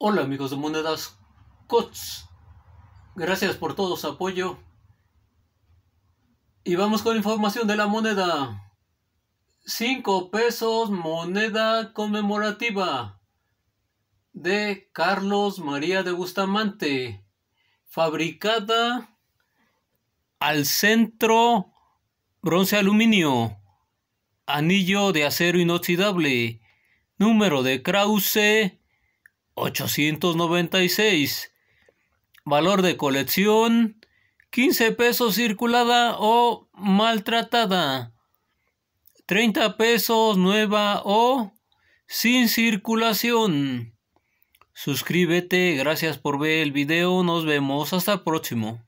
Hola amigos de Monedas COTS. Gracias por todo su apoyo. Y vamos con información de la moneda. 5 pesos moneda conmemorativa de Carlos María de Bustamante, fabricada al centro bronce aluminio, anillo de acero inoxidable, número de Krause 896. Valor de colección 15 pesos circulada o maltratada. 30 pesos nueva o sin circulación. Suscríbete, gracias por ver el video, nos vemos hasta el próximo.